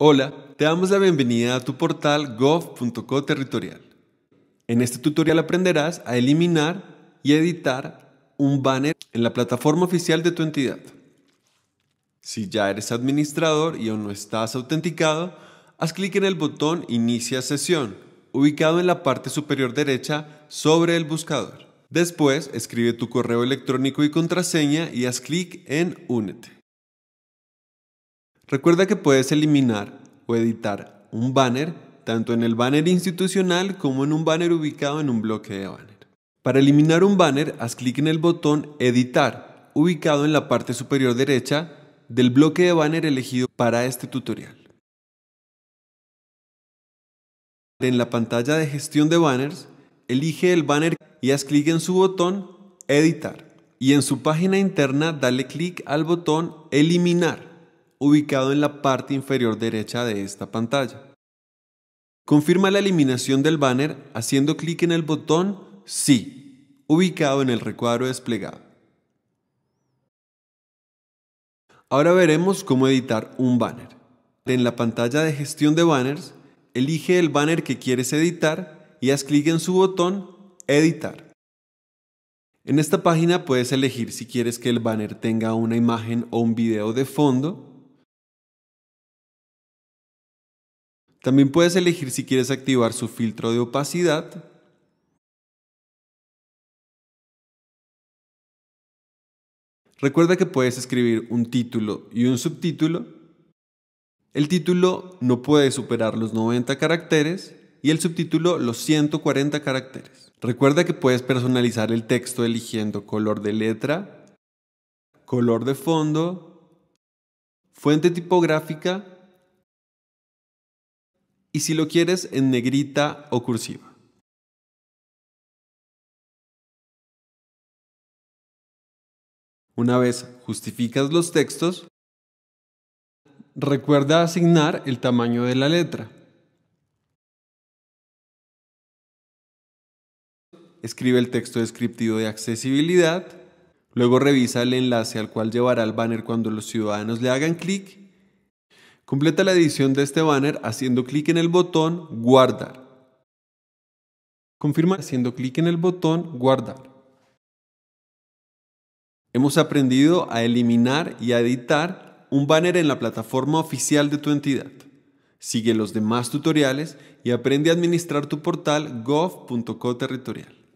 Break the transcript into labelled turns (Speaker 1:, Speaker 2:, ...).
Speaker 1: Hola, te damos la bienvenida a tu portal gov.co territorial. En este tutorial aprenderás a eliminar y editar un banner en la plataforma oficial de tu entidad. Si ya eres administrador y aún no estás autenticado, haz clic en el botón Inicia sesión, ubicado en la parte superior derecha sobre el buscador. Después, escribe tu correo electrónico y contraseña y haz clic en Únete. Recuerda que puedes eliminar o editar un banner tanto en el banner institucional como en un banner ubicado en un bloque de banner. Para eliminar un banner, haz clic en el botón Editar, ubicado en la parte superior derecha del bloque de banner elegido para este tutorial. En la pantalla de gestión de banners, elige el banner y haz clic en su botón Editar. Y en su página interna, dale clic al botón Eliminar ubicado en la parte inferior derecha de esta pantalla. Confirma la eliminación del banner haciendo clic en el botón Sí, ubicado en el recuadro desplegado. Ahora veremos cómo editar un banner. En la pantalla de gestión de banners, elige el banner que quieres editar y haz clic en su botón Editar. En esta página puedes elegir si quieres que el banner tenga una imagen o un video de fondo,
Speaker 2: También puedes elegir si quieres activar su filtro de opacidad Recuerda que puedes escribir un título y un subtítulo. El título
Speaker 1: no puede superar los 90 caracteres y el subtítulo los 140 caracteres. Recuerda que puedes personalizar el texto eligiendo color de letra, color de fondo, fuente tipográfica
Speaker 2: y si lo quieres en negrita o cursiva. Una vez justificas los textos, recuerda asignar
Speaker 1: el tamaño de la letra. Escribe el texto descriptivo de accesibilidad, luego revisa el enlace al cual llevará el banner cuando los ciudadanos le hagan clic Completa la edición de este banner haciendo clic en el botón Guardar. Confirma haciendo clic en el botón Guardar. Hemos aprendido a eliminar y a editar un banner en la plataforma oficial de tu entidad. Sigue los demás tutoriales y aprende a administrar tu portal gov.co territorial.